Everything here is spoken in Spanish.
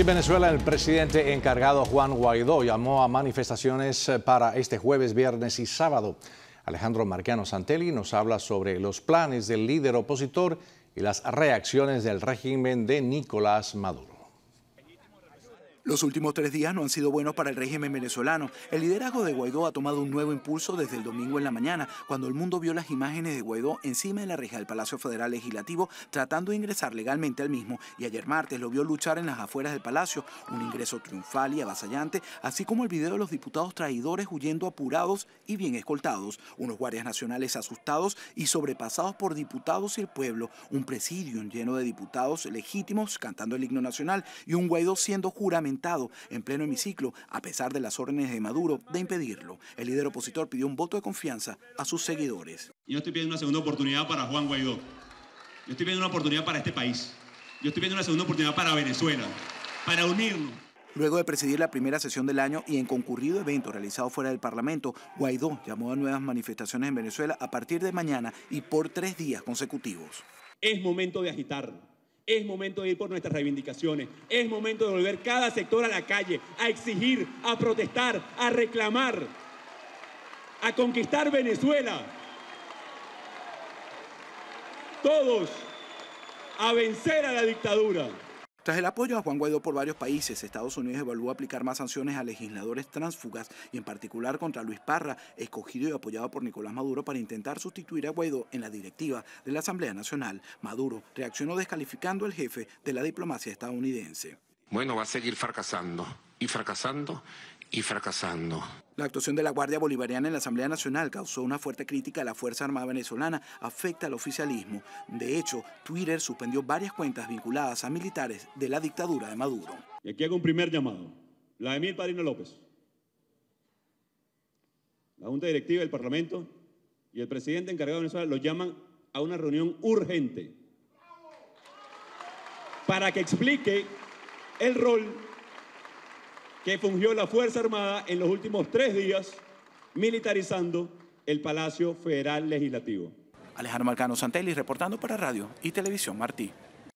en Venezuela, el presidente encargado Juan Guaidó llamó a manifestaciones eh, para este jueves, viernes y sábado. Alejandro Marquiano Santelli nos habla sobre los planes del líder opositor y las reacciones del régimen de Nicolás Maduro. Los últimos tres días no han sido buenos para el régimen venezolano. El liderazgo de Guaidó ha tomado un nuevo impulso desde el domingo en la mañana, cuando el mundo vio las imágenes de Guaidó encima de la reja del Palacio Federal Legislativo tratando de ingresar legalmente al mismo, y ayer martes lo vio luchar en las afueras del Palacio, un ingreso triunfal y avasallante, así como el video de los diputados traidores huyendo apurados y bien escoltados, unos guardias nacionales asustados y sobrepasados por diputados y el pueblo, un presidium lleno de diputados legítimos cantando el himno nacional y un Guaidó siendo juramentado en pleno hemiciclo, a pesar de las órdenes de Maduro de impedirlo. El líder opositor pidió un voto de confianza a sus seguidores. Yo estoy pidiendo una segunda oportunidad para Juan Guaidó. Yo estoy pidiendo una oportunidad para este país. Yo estoy pidiendo una segunda oportunidad para Venezuela, para unirnos. Luego de presidir la primera sesión del año y en concurrido evento realizado fuera del Parlamento, Guaidó llamó a nuevas manifestaciones en Venezuela a partir de mañana y por tres días consecutivos. Es momento de agitar es momento de ir por nuestras reivindicaciones. Es momento de volver cada sector a la calle, a exigir, a protestar, a reclamar, a conquistar Venezuela. Todos a vencer a la dictadura. Tras el apoyo a Juan Guaidó por varios países, Estados Unidos evalúa aplicar más sanciones a legisladores transfugas y en particular contra Luis Parra, escogido y apoyado por Nicolás Maduro para intentar sustituir a Guaidó en la directiva de la Asamblea Nacional. Maduro reaccionó descalificando al jefe de la diplomacia estadounidense. Bueno, va a seguir fracasando y fracasando y fracasando. La actuación de la Guardia Bolivariana en la Asamblea Nacional causó una fuerte crítica a la Fuerza Armada Venezolana, afecta al oficialismo. De hecho, Twitter suspendió varias cuentas vinculadas a militares de la dictadura de Maduro. Y aquí hago un primer llamado, la de Emil López, la Junta Directiva del Parlamento y el presidente encargado de Venezuela lo llaman a una reunión urgente para que explique el rol que fungió la Fuerza Armada en los últimos tres días, militarizando el Palacio Federal Legislativo. Alejandro Marcano Santelli reportando para Radio y Televisión Martí.